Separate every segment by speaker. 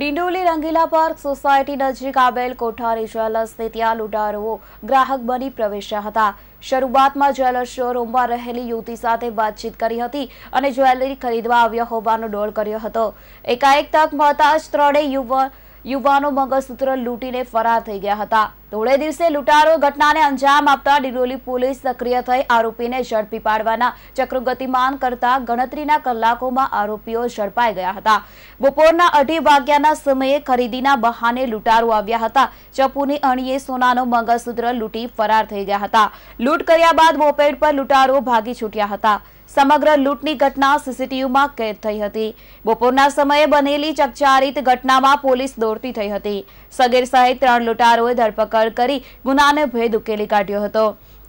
Speaker 1: ડિંડોલી રંગીલા park society નજીક આવેલ કોઠારી જ્વેલર્સને ત્યાં લૂંટારો ગ્રાહક બની પ્રવેશ્યા હતા શરૂઆતમાં જ્વેલર્સ શોરૂમમાં રહેલી યુવતી સાથે વાતચીત કરી હતી અને જ્વેલરી ખરીદવા આવ્યા હોવાનો ડોળ કર્યો હતો એકાએક તક મળતા જ ત્રણેય યુવાનો મંગળસૂત્ર લૂંટીને ફરાર થઈ ગયા હતા ધોળે દીસે લુટારો ઘટનાને અંજામ આપતા ડીરોલી પોલીસ સક્રિય થઈ આરોપીને ઝડપી પાડવાના ચક્રોગતિમાન કરતા ગણત્રીના કલાકોમાં આરોપીઓ ઝડપાય ગયા હતા બપોરના 8 વાગ્યાના સમયે ખરીદીના બહાને લુટારો આવ્યા હતા જપૂની અણીએ સોનાનો મંગલ સૂત્ર લૂટી ફરાર થઈ ગયા હતા લૂંટ કર્યા બાદ મોપેડ પર લુટારો ભાગી છૂટ્યા હતા સમગ્ર લૂંટની ઘટના સીસીટીવીમાં કેદ થઈ હતી બપોરના સમયે બનેલી ચકચારિત ઘટનામાં પોલીસ દોડતી થઈ હતી સગીર સહિત ત્રણ લુટારોએ ધરપકડ કરી ગુનાને ભેદ ઉકેલી કાટ્યો હતો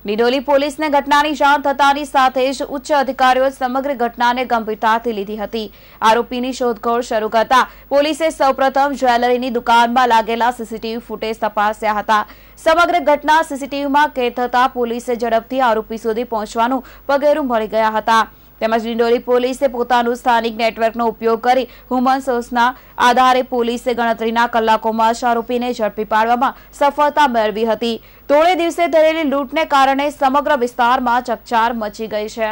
Speaker 1: લીડોલી પોલીસને ઘટનાની જાણ થતાની સાથે જ ઉચ્ચ અધિકારીઓએ સમગ્ર ઘટનાને ગંભીરતાથી લીધી હતી આરોપીની શોધખોળ શરૂ કરતા પોલીસે સૌપ્રથમ જ્વેલરીની દુકાનમાં લાગેલા સીસીટીવી ફૂટેજ તપાસ્યા હતા સમગ્ર ઘટના સીસીટીવીમાં કેદ થતા પોલીસે ઝડપથી આરોપી સુધી પહોંચવાનો પગેરું ભરી ગયા હતા તેમજ ડિંડોલી પોલીસે પોતાનું સ્થાનિક નેટવર્કનો ઉપયોગ કરી હ્યુમન સોર્સના આધારે પોલીસે ગણતરીના કલાકોમાં આરોપીને ઝડપી પાડવામાં સફળતા મેળવી હતી તોળે દિવસે ધરેલી લૂંટને કારણે સમગ્ર વિસ્તારમાં ચકચાર મચી ગઈ છે